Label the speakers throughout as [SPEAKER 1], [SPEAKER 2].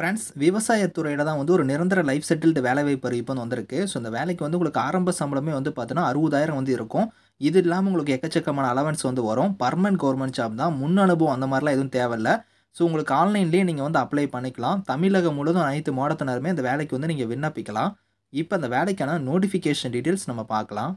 [SPEAKER 1] friends விவசாயத்துறையில் தான் வந்து ஒரு நிரந்தர லைஃப் செட்டில்டு வேலை வாய்ப்பு அறிவிப்பு வந்து வந்திருக்கு ஸோ இந்த வேலைக்கு வந்து உங்களுக்கு ஆரம்ப சம்பளமே வந்து பார்த்தீங்கன்னா அறுபதாயிரம் வந்து இருக்கும் இது இல்லாமல் உங்களுக்கு எக்கச்சக்கமான அலவன்ஸ் வந்து வரும் பர்மனன்ட் கவர்மெண்ட் ஜாப் தான் முன் அனுபவம் அந்த மாதிரிலாம் எதுவும் தேவையில்லை ஸோ உங்களுக்கு ஆன்லைன்லேயே நீங்கள் வந்து அப்ளை பண்ணிக்கலாம் தமிழகம் முழுவதும் அனைத்து மாடத்தினருமே இந்த வேலைக்கு வந்து நீங்கள் விண்ணப்பிக்கலாம் இப்போ அந்த வேலைக்கான நோட்டிஃபிகேஷன் டீட்டெயில்ஸ் நம்ம பார்க்கலாம்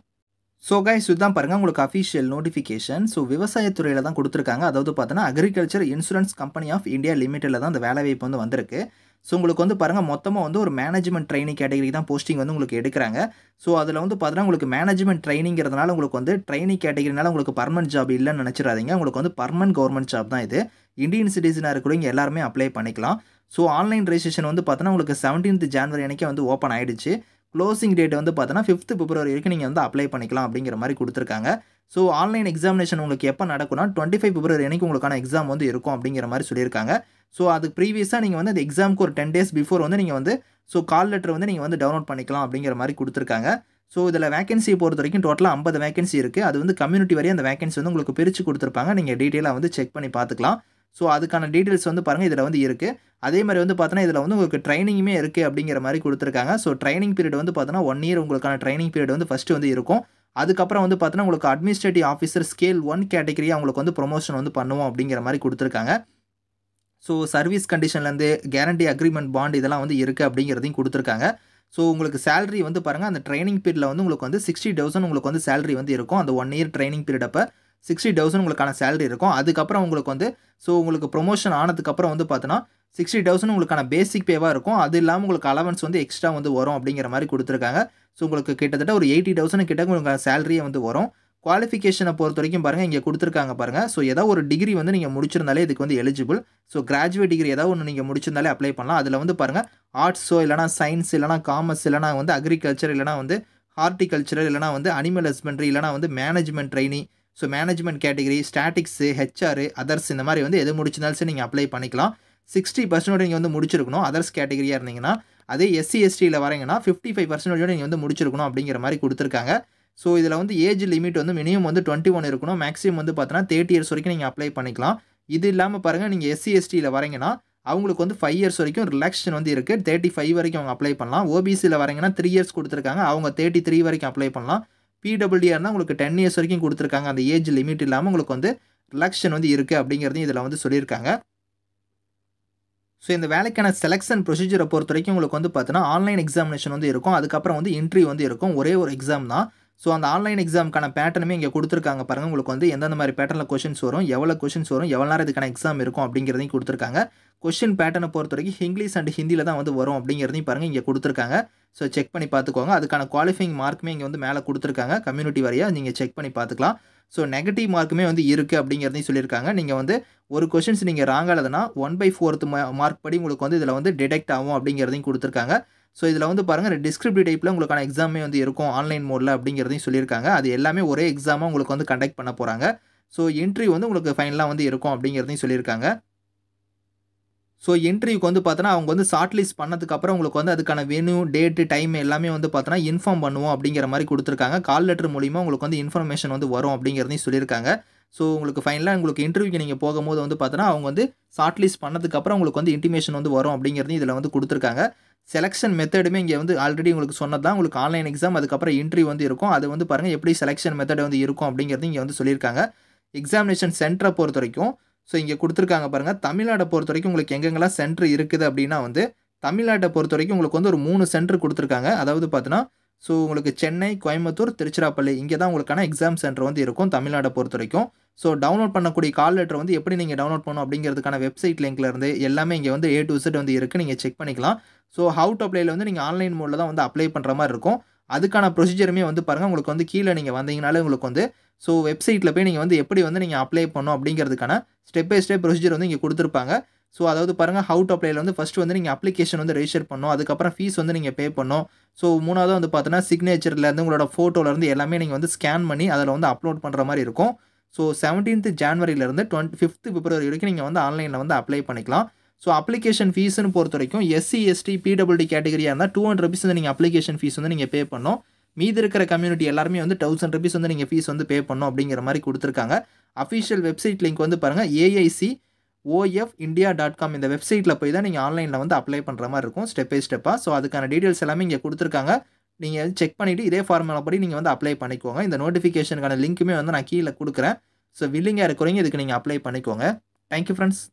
[SPEAKER 1] ஸோ கைஸ் இதுதான் பாருங்கள் உங்களுக்கு அஃபிஷியல் நோட்டிஃபிகேஷன் ஸோ விவசாயத்துறையில் தான் கொடுத்துருக்காங்க அதாவது பார்த்தோன்னா agriculture insurance company of India லிமிட்டடில் தான் அந்த வாய்ப்பு வந்து வந்திருக்கு ஸோ உங்களுக்கு வந்து பாருங்கள் மொத்தமாக வந்து ஒரு மேனேஜ்மெண்ட் ட்ரைனிங் கேட்டகரி தான் போஸ்டிங் வந்து உங்களுக்கு எடுக்கிறாங்க ஸோ அதில் வந்து பார்த்தீங்கன்னா உங்களுக்கு மேனேஜ்மெண்ட் ட்ரைனிங்கிறதுனால உங்களுக்கு வந்து ட்ரைனிங் கேட்டகிரினால உங்களுக்கு பர்மனன்ட் ஜாப் இல்லைன்னு நினச்சிடாதீங்க உங்களுக்கு வந்து பர்மனன்ட் கவர்மெண்ட் ஜாப் தான் இது இந்தியன் சிட்டிசனாக இங்கே எல்லாருமே அப்ளை பண்ணிக்கலாம் ஸோ ஆன்லைன் ரெஜிஸ்ட்ரேஷன் வந்து பார்த்தோன்னா உங்களுக்கு செவன்டீன்த் ஜான்வரி அன்றைக்கே வந்து ஓப்பன் ஆகிடுச்சு க்ளோசிங் டேட் வந்து பார்த்தோன்னா ஃபிஃப்த் பிப்ரவரி வரைக்கும் நீங்கள் வந்து அப்ளை பண்ணிக்கலாம் அப்படிங்கிற மாதிரி கொடுத்துருக்காங்க ஸோ ஆன்லைன் எக்ஸாமினேஷன் உங்களுக்கு எப்போ நடக்கும்னா டுவெண்ட்டி ஃபைவ் பிப்ரவரி வரைக்கும் உங்களுக்கான எக்ஸாம் வந்து இருக்கும் அப்படிங்கிற மாதிரி சொல்லியிருக்காங்க ஸோ அதுக்கு ப்ரீவியஸாக நீங்கள் வந்து அந்த எக்ஸாமுக்கு ஒரு டென் டேஸ் பிஃபோர் வந்து நீங்கள் வந்து ஸோ கால் லெட்டர் வந்து நீங்கள் வந்து டவுன்லோட் பண்ணிக்கலாம் அப்படிங்கிற மாதிரி கொடுத்துருக்காங்க ஸோ இதில் வேகன்சி பொறுத்த வரைக்கும் டோட்டலாக ஐம்பது வேகன்சி இருக்குது அது வந்து கம்யூனிட்டி வரையும் அந்த வேகன்சி வந்து உங்களுக்கு பிரித்து கொடுத்துருப்பாங்க நீங்கள் டீட்டெயிலாக வந்து செக் பண்ணி பார்த்துக்கலாம் ஸோ அதுக்கான டீட்டெயில்ஸ் வந்து பாருங்கள் இதில் வந்து இருக்குது அதே மாதிரி வந்து பார்த்தோன்னா இதில் வந்து உங்களுக்கு ட்ரைனிங்குமே இருக்குது அப்படிங்கிற மாதிரி கொடுத்துருக்காங்க ஸோ ட்ரைனிங் பீரியட் வந்து பார்த்தீங்கன்னா ஒன் இயர் உங்களுக்கான ட்ரைனிங் பீரியட் வந்து ஃபஸ்ட்டு வந்து இருக்கும் அதுக்கப்புறம் வந்து பார்த்தோன்னா உங்களுக்கு அட்மினிஸ்ட்ரேட்டிவ் ஆஃபீஸர் ஸ்கேல் ஒன் கேட்டகரியாக அவங்களுக்கு வந்து ப்ரொமோஷன் வந்து பண்ணுவோம் அப்படிங்கிற மாதிரி கொடுத்துருக்காங்க ஸோ சர்வீஸ் கண்டிஷன்லேருந்து கேரண்டி அக்ரிமெண்ட் பாண்ட் இதெல்லாம் வந்து இருக்குது அப்படிங்கிறதையும் கொடுத்துருக்காங்க ஸோ உங்களுக்கு சேலரி வந்து பாருங்கள் அந்த ட்ரைனிங் பீரியடில் வந்து உங்களுக்கு வந்து சிக்ஸ்டி தௌசண்ட் உங்களுக்கு வந்து சேலரி வந்து இருக்கும் அந்த ஒன் இயர் ட்ரைனிங் பீரியட் அப்போ சிக்ஸ்டி தௌசண்ட் உங்களுக்கான சேலரி இருக்கும் அதுக்கப்புறம் உங்களுக்கு வந்து ஸோ உங்களுக்கு ப்ரொமோஷன் ஆனதுக்கப்புறம் வந்து பார்த்தோன்னா சிக்ஸ்டி தௌசண்ட் உங்களுக்கான பேசிக் பேவாக இருக்கும் அது இல்லாமல் உங்களுக்கு அலவன்ஸ் வந்து எக்ஸ்ட்ரா வந்து வரும் அப்படிங்கிற மாதிரி கொடுத்துருக்காங்க ஸோ உங்களுக்கு கிட்டத்தட்ட ஒரு எயிட்டி தௌசண்ட் கிட்ட உங்களுக்கு சேலரியே வந்து வரும் குவாலிஃபிகேஷனை பொறுத்த வரைக்கும் பாருங்கள் இங்கே கொடுத்துருக்காங்க பாருங்கள் ஸோ ஏதோ ஒரு டிகிரி வந்து நீங்கள் முடிச்சிருந்தாலே இதுக்கு வந்து எலிஜிபிள் ஸோ கிராஜுவேட் டிகிரி ஏதாவது ஒன்று நீங்கள் முடிச்சிருந்தாலே அப்ளை பண்ணலாம் அதில் வந்து பாருங்கள் ஆர்ட்ஸோ இல்லைனா சயின்ஸ் இல்லைனா காமர்ஸ் இல்லைனா வந்து அக்ரிகல்ச்சர் இல்லைனா வந்து ஹார்டிகல்ச்சர் இல்லைனா வந்து அனிமல் ஹஸ்பண்ட்ரி இல்லைனா வந்து management training so management category statistics HR others இந்த மாதிரி வந்து எது முடிச்சிருந்தாலும் சரி நீங்கள் அப்ளை பண்ணிக்கலாம் சிக்ஸ்டி பர்சன்டேஜ் நீங்கள் வந்து முடிச்சிருக்கணும் அதர்ஸ் கேட்டகரியாக இருந்தீங்கன்னா அதே எஸ்சி எஸ்டியில் வரீங்கன்னா ஃபிஃப்டி ஃபைவ் பர்சன்டேஜோட நீங்கள் வந்து முடிச்சிருக்கணும் அப்படிங்கிற மாதிரி கொடுத்துருக்காங்க ஸோ இதில் வந்து ஏஜ் லிமிட் வந்து மினிமம் வந்து டுவெண்ட்டி ஒன் இருக்கணும் மேக்ஸிமம் வந்து பார்த்தீங்கன்னா தேர்ட்டி இயர்ஸ் வரைக்கும் நீங்கள் அப்ளை பண்ணிக்கலாம் இது இல்லாமல் பாருங்கள் நீங்கள் எஸ்சி எஸ்டியில் வரீங்கன்னா அவங்களுக்கு வந்து ஃபைவ் இயர்ஸ் வரைக்கும் ரிலாக்ஸேஷன் வந்து இருக்குது தேர்ட்டி ஃபைவ் வரைக்கும் அவங்க அப்ளை பண்ணலாம் ஓபிசியில் வரீங்கன்னா த்ரீ இயர்ஸ் கொடுத்துருக்காங்க அவங்க தேர்ட்டி த்ரீ வரைக்கும் அப்ளை பண்ணலாம் பிடபிள்யூஆர்னா உங்களுக்கு டென் இயர்ஸ் வரைக்கும் கொடுத்துருக்காங்க அந்த ஏஜ் லிமிட் இல்லாமல் உங்களுக்கு வந்து ரிலாக்ஷன் வந்து இருக்குது அப்படிங்கிறதையும் இதில் வந்து சொல்லியிருக்காங்க ஸோ இந்த வேலைக்கான செலெக்ஷன் ப்ரொசீஜரை பொறுத்த வரைக்கும் உங்களுக்கு வந்து பார்த்தீங்கன்னா ஆன்லைன் எக்ஸாமினேஷன் வந்து இருக்கும் அதுக்கப்புறம் வந்து இன்ட்ரி வந்து இருக்கும் ஒரே ஒரு எக்ஸாம் தான் ஸோ அந்த ஆன்லைன் எக்ஸாமுக்கான பேட்டர்னுமே இங்கே கொடுத்துருக்காங்க பாருங்கள் உங்களுக்கு வந்து எந்தெந்த மாதிரி பேட்டர்னில் கொஷின்ஸ் வரும் எவ்வளோ கொஷின்ஸ் வரும் எவ்வளோ நேரம் இதுக்கான எக்ஸாம் இருக்கும் அப்படிங்கிறதையும் கொடுத்துருக்காங்க கொஷின் பேட்டர்னை பொறுத்த வரைக்கும் இங்கிலீஷ் அண்ட் ஹிந்தியில் தான் வந்து வரும் அப்படிங்கிறதையும் பாருங்கள் இங்கே கொடுத்துருக்காங்க ஸோ செக் பண்ணி பார்த்துக்கோங்க அதுக்கான குவாலிஃபைங் மார்க்குமே இங்கே வந்து மேலே கொடுத்துருக்காங்க கம்யூனிட்டி வரையாக நீங்கள் செக் பண்ணி பார்த்துக்கலாம் ஸோ நெகட்டிவ் மார்க்குமே வந்து இருக்குது அப்படிங்கிறதையும் சொல்லியிருக்காங்க நீங்கள் வந்து ஒரு கொஷின்ஸ் நீங்கள் ராங் எழுதுனா ஒன் பை ஃபோர்த் மார்க் படி உங்களுக்கு வந்து இதில் வந்து டிடெக்ட் ஆகும் அப்படிங்கிறதையும் கொடுத்துருக்காங்க ஸோ இதில் வந்து பாருங்கள் டிஸ்கிரிப்டிவ் டைப்பில் உங்களுக்கான எக்ஸாமே வந்து இருக்கும் ஆன்லைன் மோடில் அப்படிங்கிறதையும் சொல்லியிருக்காங்க அது எல்லாமே ஒரே எக்ஸாமாக உங்களுக்கு வந்து கண்டக்ட் பண்ண போகிறாங்க ஸோ என்ட்ரி வந்து உங்களுக்கு ஃபைனலாக வந்து இருக்கும் அப்படிங்கிறதையும் சொல்லியிருக்காங்க ஸோ இன்டர்வியூக்கு வந்து பார்த்தோன்னா அவங்க வந்து ஷார்ட் லிஸ்ட் பண்ணதுக்கப்புறம் உங்களுக்கு வந்து அதுக்கான வென்யூ டேட்டு டைம் எல்லாமே வந்து பார்த்தோன்னா இன்ஃபார்ம் பண்ணுவோம் அப்படிங்கிற மாதிரி கொடுத்துருக்காங்க கால் லெட்டர் மூலிமா உங்களுக்கு வந்து இன்ஃபர்மேஷன் வந்து வரும் அப்படிங்கிறதையும் சொல்லியிருக்காங்க ஸோ உங்களுக்கு ஃபைனலாக உங்களுக்கு இன்டர்வியூக்கு நீங்கள் போகும்போது வந்து பார்த்தோன்னா அவங்க வந்து ஷார்ட் லிஸ்ட் பண்ணதுக்கப்புறம் உங்களுக்கு வந்து இன்டிமேஷன் வந்து வரும் அப்படிங்கிறதையும் இதில் வந்து கொடுத்துருக்காங்க செலெக்ஷன் மெத்தடுமே இங்கே வந்து ஆல்ரெடி உங்களுக்கு சொன்னது தான் உங்களுக்கு ஆன்லைன் எக்ஸாம் அதுக்கப்புறம் இன்டர்வியூ வந்து இருக்கும் அது வந்து பாருங்கள் எப்படி செலெக்ஷன் மெத்தட் வந்து இருக்கும் அப்படிங்கிறது இங்கே வந்து சொல்லியிருக்காங்க எக்ஸாமினேஷன் சென்டரை பொறுத்த வரைக்கும் ஸோ இங்கே கொடுத்துருக்காங்க பாருங்கள் தமிழ்நாட்டை பொறுத்த வரைக்கும் உங்களுக்கு எங்கெங்கெல்லாம் சென்ட்ரு இருக்குது அப்படின்னா வந்து தமிழ்நாட்டை பொறுத்த வரைக்கும் உங்களுக்கு வந்து ஒரு மூணு சென்டர் கொடுத்துருக்காங்க அதாவது பார்த்தீங்கன்னா ஸோ உங்களுக்கு சென்னை கோயம்புத்தூர் திருச்சிராப்பள்ளி இங்கே தான் உங்களுக்கான எக்ஸாம் சென்டர் வந்து இருக்கும் தமிழ்நாட்டை பொறுத்த வரைக்கும் ஸோ டவுன்லோட் பண்ணக்கூடிய கால் லெட்டர் வந்து எப்படி நீங்கள் டவுன்லோட் பண்ணணும் அப்படிங்கிறதுக்கான வெப்சைட் லிங்க்லேருந்து எல்லாமே இங்கே வந்து ஏ டு இசட் வந்து இருக்குது நீங்கள் செக் பண்ணிக்கலாம் ஸோ ஹவு டு அப்ளைல வந்து நீங்கள் ஆன்லைன் மோடில் தான் வந்து அப்ளை பண்ணுற மாதிரி இருக்கும் அதுக்கான ப்ரொசீஜருமே வந்து பாருங்கள் உங்களுக்கு வந்து கீழே நீங்கள் வந்தீங்கனாலே உங்களுக்கு வந்து ஸோ வெப்சைட்டில் போய் நீங்கள் வந்து எப்படி வந்து நீங்கள் அப்ளை பண்ணணும் அப்படிங்கிறதுக்கான ஸ்டெப் பை ஸ்டெப் ப்ரொசீஜர் வந்து இங்கே கொடுத்துருப்பாங்க ஸோ அதாவது பாருங்கள் ஹவு டு அப்ளைல வந்து ஃபஸ்ட்டு வந்து நீங்கள் அப்ளிகேஷன் வந்து ரெஜிஸ்டர் பண்ணணும் அதுக்கப்புறம் ஃபீஸ் வந்து நீங்கள் பே பண்ணும் ஸோ மூணாவது வந்து பார்த்தீங்கன்னா சிக்னேச்சர்லேருந்து உங்களோட ஃபோட்டோலேருந்து எல்லாமே நீங்கள் வந்து ஸ்கேன் பண்ணி அதில் வந்து அப்லோட் பண்ணுற மாதிரி இருக்கும் ஸோ செவன்டீன்த் ஜான்வரியிலேருந்து டுவெண்ட்டி ஃபிஃப்த் பிப்ரவரி வரைக்கும் நீங்கள் வந்து ஆன்லைனில் வந்து அப்ளை பண்ணிக்கலாம் ஸோ அப்ளிகேஷன் ஃபீஸ்னு பொறுத்த வரைக்கும் எஸ்சி எஸ்டி பிடபிள்டி கேட்டகரியாக இருந்தால் டூ ஹண்ட்ரட் ருபீஸ் வந்து நீங்கள் அப்ளிகேஷன் ஃபீஸ் வந்து நீங்கள் பே பண்ணோம் மீதி இருக்கிற கம்யூனிட்டி எல்லாருமே வந்து தௌசண்ட் ருபீஸ் வந்து நீங்கள் ஃபீஸ் வந்து பே பண்ணோம் அப்படிங்கிற மாதிரி கொடுத்துருக்காங்க அஃபிஷியல் வெப்சைட் லிங்க் வந்து பாருங்கள் AIC OF India dot com இந்த வெப்சைட்டில் போய் தான் நீங்கள் ஆன்லைனில் வந்து அப்ளை பண்ணுற மாதிரி இருக்கும் ஸ்டெப் பை ஸ்டெப்பாக ஸோ அதுக்கான டீட்டெயில்ஸ் எல்லாமே இங்கே கொடுத்துருக்காங்க நீங்கள் செக் பண்ணிவிட்டு இதே ஃபார்முலா படி நீங்கள் வந்து அப்ளை பண்ணிக்கோங்க இந்த நோட்டிஃபிகேஷனுக்கான லிங்க்குமே வந்து நான் கீழே கொடுக்குறேன் ஸோ வில்லிங்காக இருக்கிறவங்க இதுக்கு நீங்கள் அப்ளை பண்ணிக்கோங்க தேங்க்யூ ஃப்ரெண்ட்ஸ்